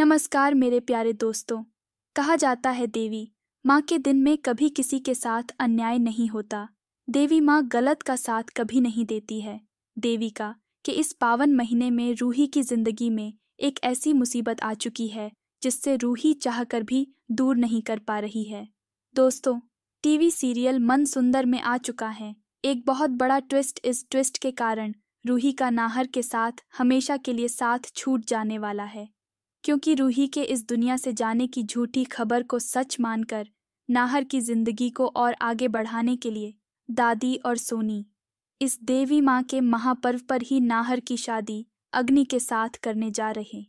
नमस्कार मेरे प्यारे दोस्तों कहा जाता है देवी माँ के दिन में कभी किसी के साथ अन्याय नहीं होता देवी माँ गलत का साथ कभी नहीं देती है देवी का कि इस पावन महीने में रूही की जिंदगी में एक ऐसी मुसीबत आ चुकी है जिससे रूही चाह कर भी दूर नहीं कर पा रही है दोस्तों टीवी सीरियल मन सुंदर में आ चुका है एक बहुत बड़ा ट्विस्ट इस ट्विस्ट के कारण रूही का नाहर के साथ हमेशा के लिए साथ छूट जाने वाला है क्योंकि रूही के इस दुनिया से जाने की झूठी खबर को सच मानकर नाहर की जिंदगी को और आगे बढ़ाने के लिए दादी और सोनी इस देवी माँ के महापर्व पर ही नाहर की शादी अग्नि के साथ करने जा रहे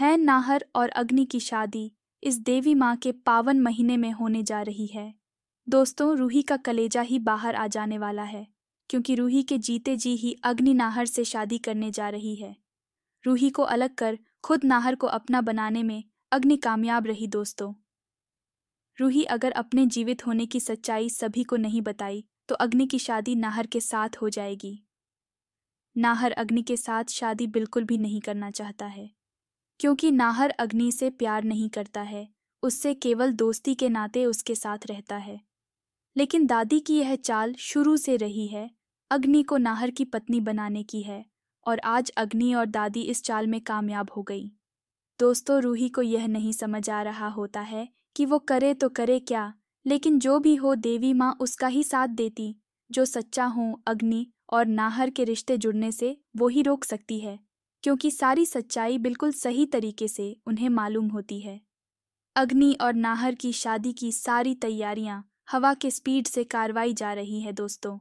हैं नाहर और अग्नि की शादी इस देवी माँ के पावन महीने में होने जा रही है दोस्तों रूही का कलेजा ही बाहर आ जाने वाला है क्योंकि रूही के जीते जी ही अग्नि नाहर से शादी करने जा रही है रूही को अलग कर खुद नाहर को अपना बनाने में अग्नि कामयाब रही दोस्तों रूही अगर अपने जीवित होने की सच्चाई सभी को नहीं बताई तो अग्नि की शादी नाहर के साथ हो जाएगी नाहर अग्नि के साथ शादी बिल्कुल भी नहीं करना चाहता है क्योंकि नाहर अग्नि से प्यार नहीं करता है उससे केवल दोस्ती के नाते उसके साथ रहता है लेकिन दादी की यह चाल शुरू से रही है अग्नि को नाहर की पत्नी बनाने की है और आज अग्नि और दादी इस चाल में कामयाब हो गई दोस्तों रूही को यह नहीं समझ आ रहा होता है कि वो करे तो करे क्या लेकिन जो भी हो देवी माँ उसका ही साथ देती जो सच्चा हो अग्नि और नाहर के रिश्ते जुड़ने से वो ही रोक सकती है क्योंकि सारी सच्चाई बिल्कुल सही तरीके से उन्हें मालूम होती है अग्नि और नाहर की शादी की सारी तैयारियां हवा के स्पीड से कार्रवाई जा रही है दोस्तों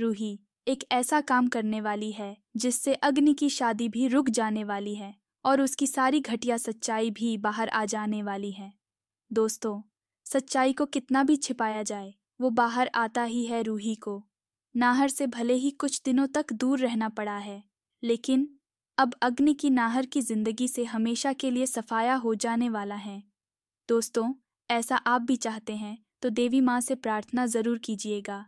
रूही एक ऐसा काम करने वाली है जिससे अग्नि की शादी भी रुक जाने वाली है और उसकी सारी घटिया सच्चाई भी बाहर आ जाने वाली है दोस्तों सच्चाई को कितना भी छिपाया जाए वो बाहर आता ही है रूही को नाहर से भले ही कुछ दिनों तक दूर रहना पड़ा है लेकिन अब अग्नि की नाहर की जिंदगी से हमेशा के लिए सफाया हो जाने वाला है दोस्तों ऐसा आप भी चाहते हैं तो देवी माँ से प्रार्थना ज़रूर कीजिएगा